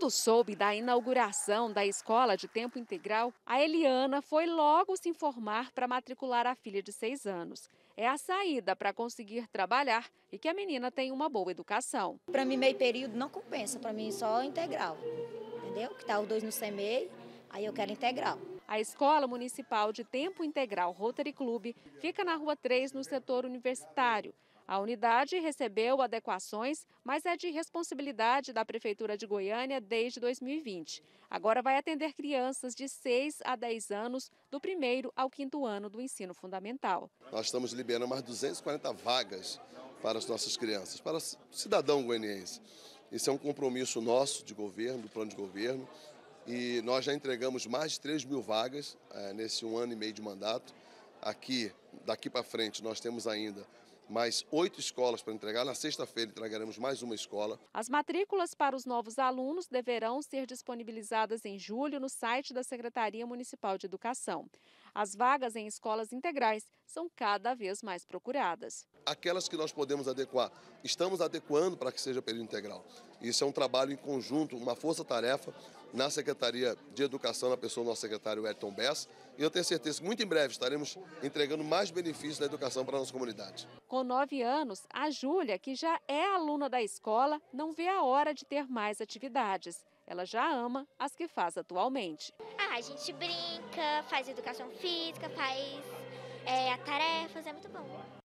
Quando soube da inauguração da escola de tempo integral, a Eliana foi logo se informar para matricular a filha de seis anos. É a saída para conseguir trabalhar e que a menina tem uma boa educação. Para mim, meio período não compensa, para mim só integral. Entendeu? Que tá os dois no CMEI, aí eu quero integral. A Escola Municipal de Tempo Integral Rotary Clube fica na Rua 3, no setor universitário. A unidade recebeu adequações, mas é de responsabilidade da Prefeitura de Goiânia desde 2020. Agora vai atender crianças de 6 a 10 anos, do primeiro ao quinto ano do ensino fundamental. Nós estamos liberando mais 240 vagas para as nossas crianças, para o cidadão goianiense. Isso é um compromisso nosso de governo, do plano de governo, e nós já entregamos mais de 3 mil vagas é, nesse um ano e meio de mandato. Aqui, daqui para frente, nós temos ainda mais oito escolas para entregar. Na sexta-feira entregaremos mais uma escola. As matrículas para os novos alunos deverão ser disponibilizadas em julho no site da Secretaria Municipal de Educação. As vagas em escolas integrais são cada vez mais procuradas. Aquelas que nós podemos adequar, estamos adequando para que seja período integral. Isso é um trabalho em conjunto, uma força-tarefa na Secretaria de Educação, na pessoa do nosso secretário Elton Bess. E eu tenho certeza que muito em breve estaremos entregando mais benefícios da educação para a nossa comunidade. Com nove anos, a Júlia, que já é aluna da escola, não vê a hora de ter mais atividades. Ela já ama as que faz atualmente. Ah, a gente brinca, faz educação física, faz é, tarefas, é muito bom.